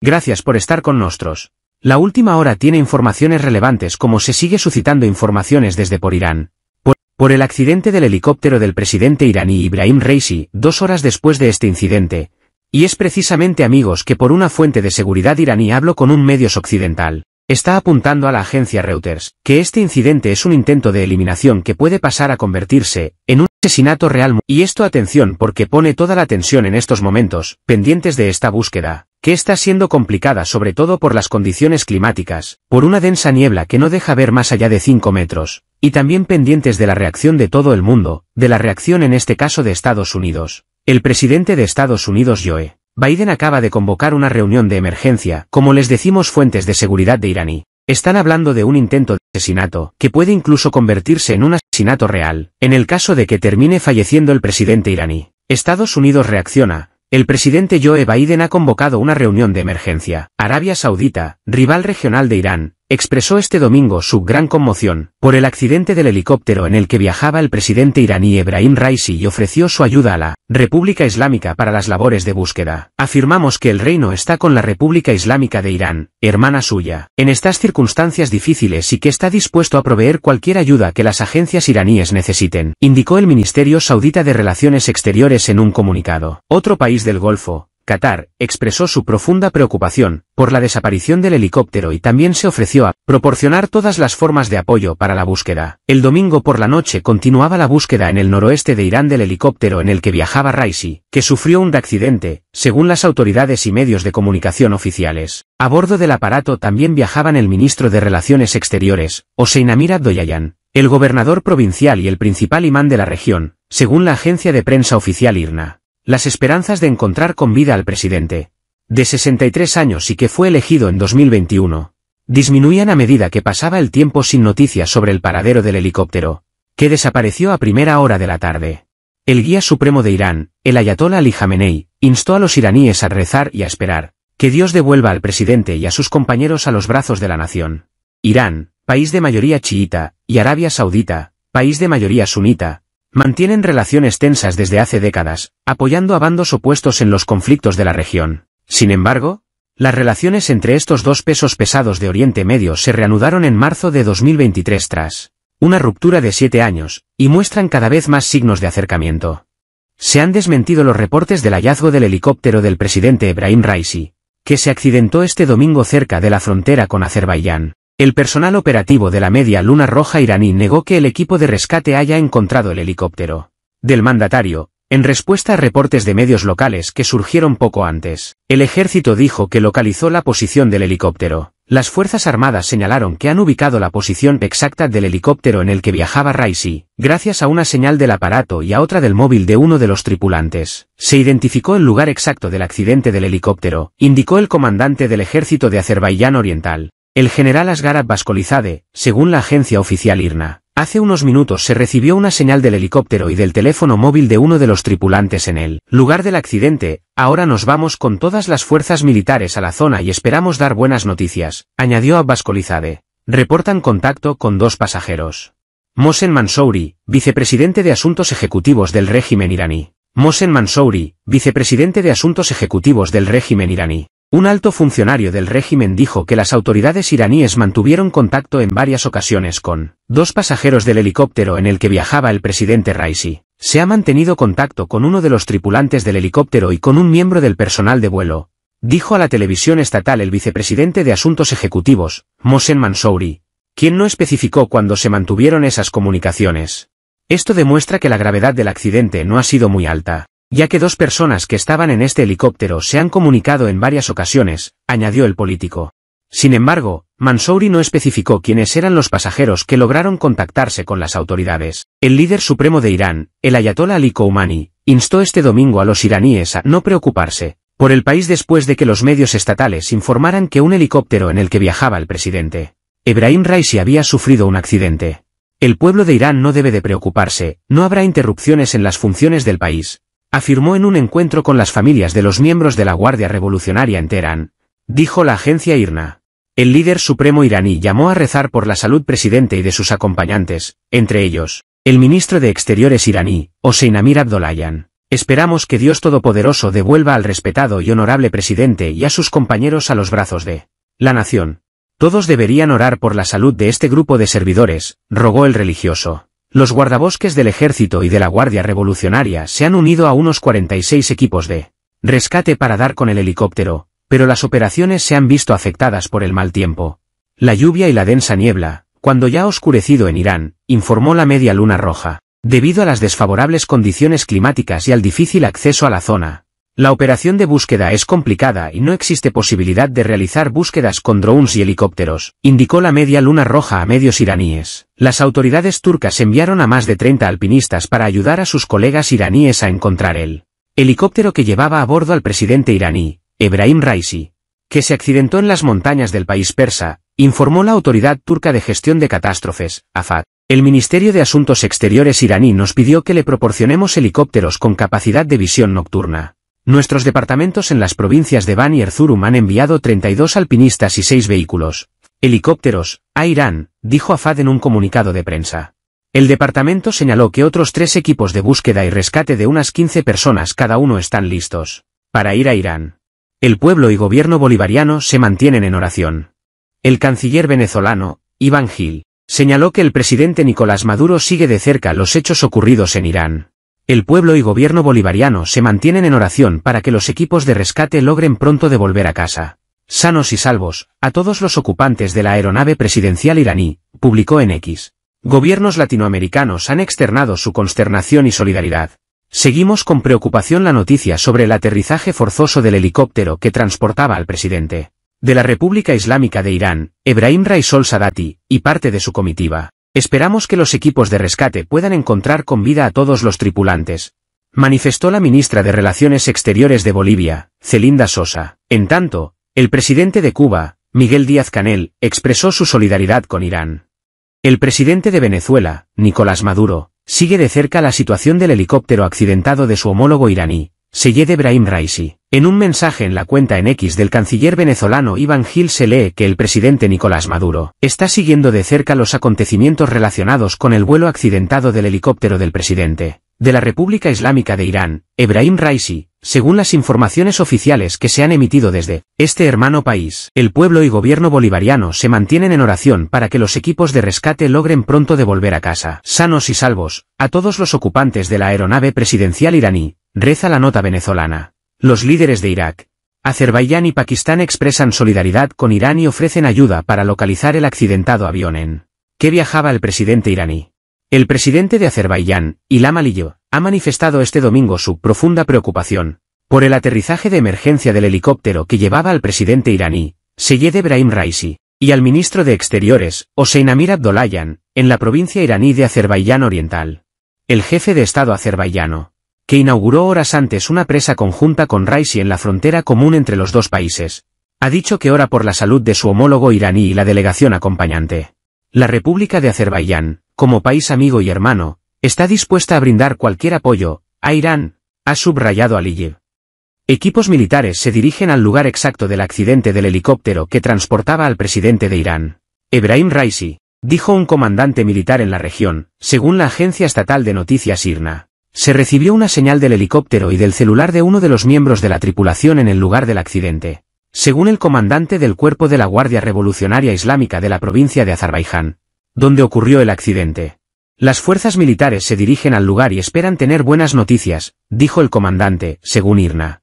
Gracias por estar con nosotros. La última hora tiene informaciones relevantes como se sigue suscitando informaciones desde por Irán. Por, el accidente del helicóptero del presidente iraní Ibrahim Reisi, dos horas después de este incidente. Y es precisamente amigos que por una fuente de seguridad iraní hablo con un medios occidental. Está apuntando a la agencia Reuters, que este incidente es un intento de eliminación que puede pasar a convertirse en un asesinato real. Y esto atención porque pone toda la tensión en estos momentos, pendientes de esta búsqueda que está siendo complicada sobre todo por las condiciones climáticas, por una densa niebla que no deja ver más allá de 5 metros, y también pendientes de la reacción de todo el mundo, de la reacción en este caso de Estados Unidos. El presidente de Estados Unidos Joe Biden acaba de convocar una reunión de emergencia, como les decimos fuentes de seguridad de iraní. Están hablando de un intento de asesinato, que puede incluso convertirse en un asesinato real, en el caso de que termine falleciendo el presidente iraní. Estados Unidos reacciona, el presidente Joe Biden ha convocado una reunión de emergencia. Arabia Saudita, rival regional de Irán, expresó este domingo su gran conmoción por el accidente del helicóptero en el que viajaba el presidente iraní Ebrahim Raisi y ofreció su ayuda a la República Islámica para las labores de búsqueda. Afirmamos que el reino está con la República Islámica de Irán, hermana suya, en estas circunstancias difíciles y que está dispuesto a proveer cualquier ayuda que las agencias iraníes necesiten, indicó el Ministerio Saudita de Relaciones Exteriores en un comunicado. Otro país del Golfo, Qatar, expresó su profunda preocupación por la desaparición del helicóptero y también se ofreció a proporcionar todas las formas de apoyo para la búsqueda. El domingo por la noche continuaba la búsqueda en el noroeste de Irán del helicóptero en el que viajaba Raisi, que sufrió un accidente, según las autoridades y medios de comunicación oficiales. A bordo del aparato también viajaban el ministro de Relaciones Exteriores, Hossein Amir Abdoyayan, el gobernador provincial y el principal imán de la región, según la agencia de prensa oficial IRNA las esperanzas de encontrar con vida al presidente, de 63 años y que fue elegido en 2021, disminuían a medida que pasaba el tiempo sin noticias sobre el paradero del helicóptero, que desapareció a primera hora de la tarde. El guía supremo de Irán, el ayatollah Ali Khamenei, instó a los iraníes a rezar y a esperar, que Dios devuelva al presidente y a sus compañeros a los brazos de la nación. Irán, país de mayoría chiita, y Arabia Saudita, país de mayoría sunita, Mantienen relaciones tensas desde hace décadas, apoyando a bandos opuestos en los conflictos de la región. Sin embargo, las relaciones entre estos dos pesos pesados de Oriente Medio se reanudaron en marzo de 2023 tras una ruptura de siete años, y muestran cada vez más signos de acercamiento. Se han desmentido los reportes del hallazgo del helicóptero del presidente Ebrahim Raisi, que se accidentó este domingo cerca de la frontera con Azerbaiyán. El personal operativo de la Media Luna Roja iraní negó que el equipo de rescate haya encontrado el helicóptero del mandatario, en respuesta a reportes de medios locales que surgieron poco antes. El ejército dijo que localizó la posición del helicóptero. Las Fuerzas Armadas señalaron que han ubicado la posición exacta del helicóptero en el que viajaba Raisi, gracias a una señal del aparato y a otra del móvil de uno de los tripulantes. Se identificó el lugar exacto del accidente del helicóptero, indicó el comandante del ejército de Azerbaiyán Oriental. El general Asgarat Vascolizade, según la agencia oficial IRNA, hace unos minutos se recibió una señal del helicóptero y del teléfono móvil de uno de los tripulantes en el lugar del accidente, ahora nos vamos con todas las fuerzas militares a la zona y esperamos dar buenas noticias, añadió Abbascolizade. Reportan contacto con dos pasajeros. Mosen Mansouri, vicepresidente de Asuntos Ejecutivos del régimen iraní. Mosen Mansouri, vicepresidente de Asuntos Ejecutivos del régimen iraní. Un alto funcionario del régimen dijo que las autoridades iraníes mantuvieron contacto en varias ocasiones con dos pasajeros del helicóptero en el que viajaba el presidente Raisi. Se ha mantenido contacto con uno de los tripulantes del helicóptero y con un miembro del personal de vuelo, dijo a la televisión estatal el vicepresidente de Asuntos Ejecutivos, Mohsen Mansouri, quien no especificó cuándo se mantuvieron esas comunicaciones. Esto demuestra que la gravedad del accidente no ha sido muy alta ya que dos personas que estaban en este helicóptero se han comunicado en varias ocasiones, añadió el político. Sin embargo, Mansouri no especificó quiénes eran los pasajeros que lograron contactarse con las autoridades. El líder supremo de Irán, el ayatollah Ali Koumani, instó este domingo a los iraníes a no preocuparse por el país después de que los medios estatales informaran que un helicóptero en el que viajaba el presidente, Ebrahim Raisi había sufrido un accidente. El pueblo de Irán no debe de preocuparse, no habrá interrupciones en las funciones del país, afirmó en un encuentro con las familias de los miembros de la Guardia Revolucionaria en Teherán, dijo la agencia IRNA. El líder supremo iraní llamó a rezar por la salud presidente y de sus acompañantes, entre ellos, el ministro de Exteriores iraní, Hossein Amir Esperamos que Dios Todopoderoso devuelva al respetado y honorable presidente y a sus compañeros a los brazos de la nación. Todos deberían orar por la salud de este grupo de servidores, rogó el religioso. Los guardabosques del ejército y de la Guardia Revolucionaria se han unido a unos 46 equipos de rescate para dar con el helicóptero, pero las operaciones se han visto afectadas por el mal tiempo. La lluvia y la densa niebla, cuando ya ha oscurecido en Irán, informó la media luna roja. Debido a las desfavorables condiciones climáticas y al difícil acceso a la zona, la operación de búsqueda es complicada y no existe posibilidad de realizar búsquedas con drones y helicópteros, indicó la media luna roja a medios iraníes. Las autoridades turcas enviaron a más de 30 alpinistas para ayudar a sus colegas iraníes a encontrar el helicóptero que llevaba a bordo al presidente iraní, Ebrahim Raisi, que se accidentó en las montañas del país persa, informó la Autoridad Turca de Gestión de Catástrofes, AFAD. El Ministerio de Asuntos Exteriores iraní nos pidió que le proporcionemos helicópteros con capacidad de visión nocturna. Nuestros departamentos en las provincias de Van y Erzurum han enviado 32 alpinistas y 6 vehículos, helicópteros, a Irán, dijo Afad en un comunicado de prensa. El departamento señaló que otros tres equipos de búsqueda y rescate de unas 15 personas cada uno están listos para ir a Irán. El pueblo y gobierno bolivariano se mantienen en oración. El canciller venezolano, Iván Gil, señaló que el presidente Nicolás Maduro sigue de cerca los hechos ocurridos en Irán. El pueblo y gobierno bolivariano se mantienen en oración para que los equipos de rescate logren pronto devolver a casa, sanos y salvos, a todos los ocupantes de la aeronave presidencial iraní, publicó en X. Gobiernos latinoamericanos han externado su consternación y solidaridad. Seguimos con preocupación la noticia sobre el aterrizaje forzoso del helicóptero que transportaba al presidente de la República Islámica de Irán, Ebrahim Raisol Sadati, y parte de su comitiva. Esperamos que los equipos de rescate puedan encontrar con vida a todos los tripulantes, manifestó la ministra de Relaciones Exteriores de Bolivia, Celinda Sosa. En tanto, el presidente de Cuba, Miguel Díaz Canel, expresó su solidaridad con Irán. El presidente de Venezuela, Nicolás Maduro, sigue de cerca la situación del helicóptero accidentado de su homólogo iraní, Seyed Ebrahim Raisi. En un mensaje en la cuenta en X del canciller venezolano Iván Gil se lee que el presidente Nicolás Maduro está siguiendo de cerca los acontecimientos relacionados con el vuelo accidentado del helicóptero del presidente de la República Islámica de Irán, Ebrahim Raisi, según las informaciones oficiales que se han emitido desde este hermano país, el pueblo y gobierno bolivariano se mantienen en oración para que los equipos de rescate logren pronto devolver a casa, sanos y salvos, a todos los ocupantes de la aeronave presidencial iraní, reza la nota venezolana. Los líderes de Irak, Azerbaiyán y Pakistán expresan solidaridad con Irán y ofrecen ayuda para localizar el accidentado avión en que viajaba el presidente iraní. El presidente de Azerbaiyán, Ilham Aliyev, ha manifestado este domingo su profunda preocupación por el aterrizaje de emergencia del helicóptero que llevaba al presidente iraní, Seyed Ebrahim Raisi, y al ministro de Exteriores, Hossein Amir Abdollayan, en la provincia iraní de Azerbaiyán Oriental. El jefe de Estado azerbaiyano, que inauguró horas antes una presa conjunta con Raisi en la frontera común entre los dos países. Ha dicho que ora por la salud de su homólogo iraní y la delegación acompañante. La República de Azerbaiyán, como país amigo y hermano, está dispuesta a brindar cualquier apoyo a Irán, ha subrayado Aliyev. Equipos militares se dirigen al lugar exacto del accidente del helicóptero que transportaba al presidente de Irán. Ebrahim Raisi, dijo un comandante militar en la región, según la agencia estatal de noticias IRNA se recibió una señal del helicóptero y del celular de uno de los miembros de la tripulación en el lugar del accidente. Según el comandante del cuerpo de la Guardia Revolucionaria Islámica de la provincia de Azerbaiyán, donde ocurrió el accidente. Las fuerzas militares se dirigen al lugar y esperan tener buenas noticias, dijo el comandante, según Irna.